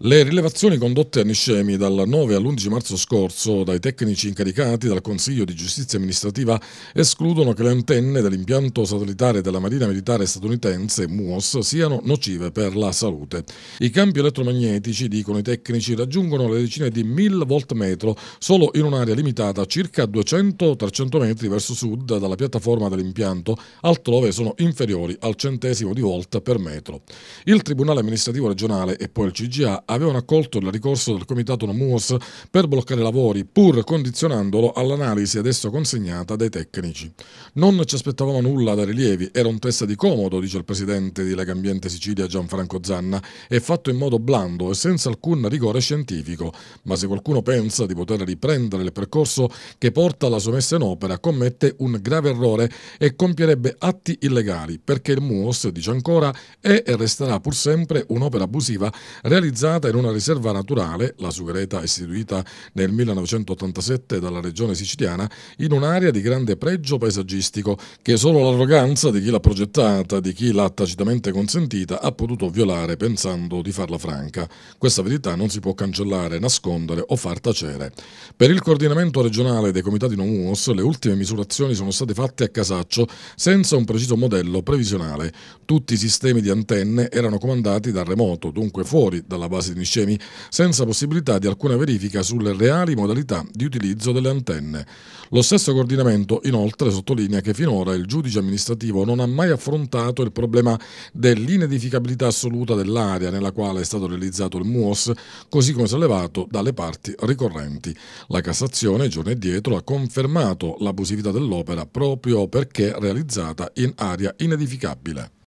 Le rilevazioni condotte a Niscemi dal 9 all'11 marzo scorso dai tecnici incaricati dal Consiglio di Giustizia Amministrativa escludono che le antenne dell'impianto satellitare della Marina Militare statunitense MUOS siano nocive per la salute. I campi elettromagnetici, dicono i tecnici, raggiungono le decine di 1000 voltmetro solo in un'area limitata a circa 200-300 metri verso sud dalla piattaforma dell'impianto, altrove sono inferiori al centesimo di volt per metro. Il Tribunale amministrativo regionale e poi il CGA avevano accolto il ricorso del comitato Nomuos per bloccare i lavori, pur condizionandolo all'analisi adesso consegnata dai tecnici. Non ci aspettavamo nulla da rilievi, era un test di comodo, dice il presidente di Lega Ambiente Sicilia Gianfranco Zanna, e fatto in modo blando e senza alcun rigore scientifico, ma se qualcuno pensa di poter riprendere il percorso che porta alla sua messa in opera, commette un grave errore e compierebbe atti illegali, perché il MUOS, dice ancora, è e resterà pur sempre un'opera abusiva realizzata ubicata in una riserva naturale, la Sughereta istituita nel 1987 dalla regione siciliana, in un'area di grande pregio paesaggistico che solo l'arroganza di chi l'ha progettata, di chi l'ha tacitamente consentita, ha potuto violare pensando di farla franca. Questa verità non si può cancellare, nascondere o far tacere. Per il coordinamento regionale dei comitati Nomuos, le ultime misurazioni sono state fatte a casaccio, senza un preciso modello previsionale. Tutti i sistemi di antenne erano comandati da remoto, dunque fuori dalla base di miscemi, senza possibilità di alcuna verifica sulle reali modalità di utilizzo delle antenne. Lo stesso coordinamento inoltre sottolinea che finora il giudice amministrativo non ha mai affrontato il problema dell'inedificabilità assoluta dell'area nella quale è stato realizzato il MUOS, così come sollevato dalle parti ricorrenti. La Cassazione, giorni dietro, ha confermato l'abusività dell'opera proprio perché realizzata in area inedificabile.